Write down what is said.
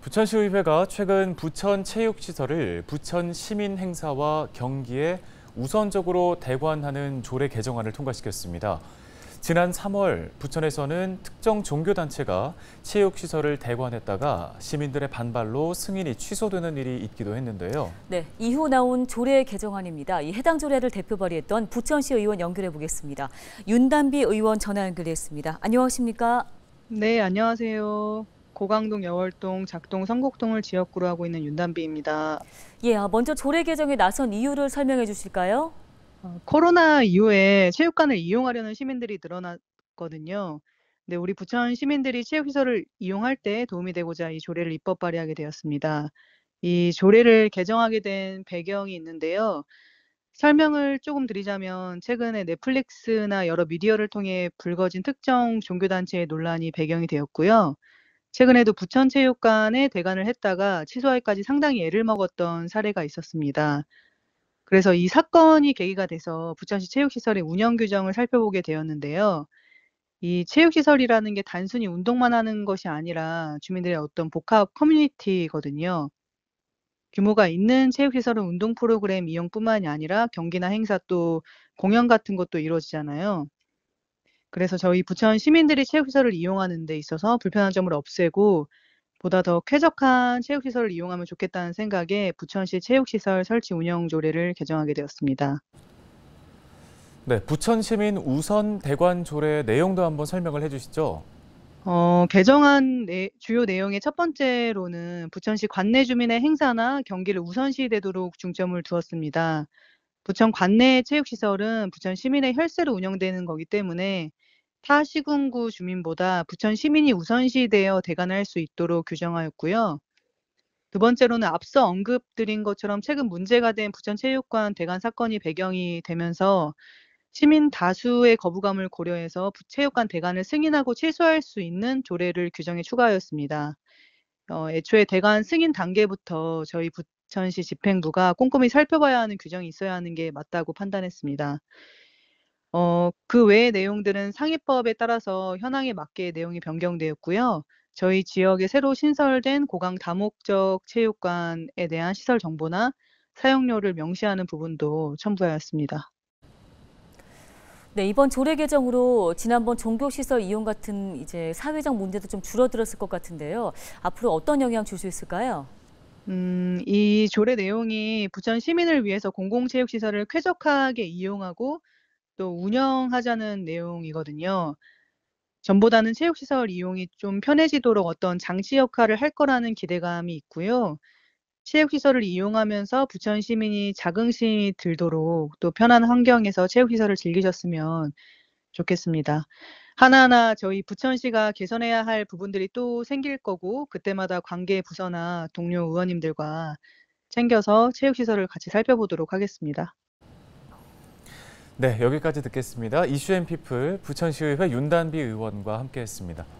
부천시의회가 최근 부천 체육시설을 부천 시민 행사와 경기에 우선적으로 대관하는 조례 개정안을 통과시켰습니다. 지난 3월 부천에서는 특정 종교단체가 체육시설을 대관했다가 시민들의 반발로 승인이 취소되는 일이 있기도 했는데요. 네, 이후 나온 조례 개정안입니다. 이 해당 조례를 대표 발의했던 부천시 의원 연결해 보겠습니다. 윤단비 의원 전화 연결했습니다. 안녕하십니까? 네, 안녕하세요. 고강동, 여월동, 작동, 성곡동을 지역구로 하고 있는 윤단비입니다. 예, 아, 먼저 조례 개정에 나선 이유를 설명해 주실까요? 어, 코로나 이후에 체육관을 이용하려는 시민들이 늘어났거든요. 근데 우리 부천 시민들이 체육시설을 이용할 때 도움이 되고자 이 조례를 입법 발의하게 되었습니다. 이 조례를 개정하게 된 배경이 있는데요. 설명을 조금 드리자면 최근에 넷플릭스나 여러 미디어를 통해 불거진 특정 종교단체의 논란이 배경이 되었고요. 최근에도 부천체육관에 대관을 했다가 취소할까지 상당히 애를 먹었던 사례가 있었습니다. 그래서 이 사건이 계기가 돼서 부천시 체육시설의 운영 규정을 살펴보게 되었는데요. 이 체육시설이라는 게 단순히 운동만 하는 것이 아니라 주민들의 어떤 복합 커뮤니티거든요. 규모가 있는 체육시설은 운동 프로그램 이용뿐만이 아니라 경기나 행사 또 공연 같은 것도 이루어지잖아요. 그래서 저희 부천 시민들이 체육시설을 이용하는 데 있어서 불편한 점을 없애고 보다 더 쾌적한 체육시설을 이용하면 좋겠다는 생각에 부천시 체육시설 설치 운영 조례를 개정하게 되었습니다. 네, 부천 시민 우선 대관 조례 내용도 한번 설명을 해주시죠. 어, 개정안 내, 주요 내용의 첫 번째로는 부천시 관내 주민의 행사나 경기를 우선시 되도록 중점을 두었습니다. 부천 관내 체육시설은 부천 시민의 혈세로 운영되는 거기 때문에 타 시군구 주민보다 부천 시민이 우선시되어 대관할 수 있도록 규정하였고요. 두 번째로는 앞서 언급드린 것처럼 최근 문제가 된 부천체육관 대관 사건이 배경이 되면서 시민 다수의 거부감을 고려해서 체육관 대관을 승인하고 취소할 수 있는 조례를 규정에 추가하였습니다. 어, 애초에 대관 승인 단계부터 저희 부, 전시 집행부가 꼼꼼히 살펴봐야 하는 규정이 있어야 하는 게 맞다고 판단했습니다. 어, 그 외의 내용들은 상위법에 따라서 현황에 맞게 내용이 변경되었고요. 저희 지역에 새로 신설된 고강 다목적 체육관에 대한 시설 정보나 사용료를 명시하는 부분도 첨부하였습니다. 네, 이번 조례 개정으로 지난번 종교시설 이용 같은 이제 사회적 문제도 좀 줄어들었을 것 같은데요. 앞으로 어떤 영향 줄 수 있을까요? 음, 이 조례 내용이 부천 시민을 위해서 공공체육시설을 쾌적하게 이용하고 또 운영하자는 내용이거든요. 전보다는 체육시설 이용이 좀 편해지도록 어떤 장치 역할을 할 거라는 기대감이 있고요. 체육시설을 이용하면서 부천 시민이 자긍심이 들도록 또 편한 환경에서 체육시설을 즐기셨으면 좋겠습니다. 하나하나 저희 부천시가 개선해야 할 부분들이 또 생길 거고 그때마다 관계 부서나 동료 의원님들과 챙겨서 체육시설을 같이 살펴보도록 하겠습니다. 네, 여기까지 듣겠습니다. 이슈앤피플 부천시의회 윤단비 의원과 함께했습니다.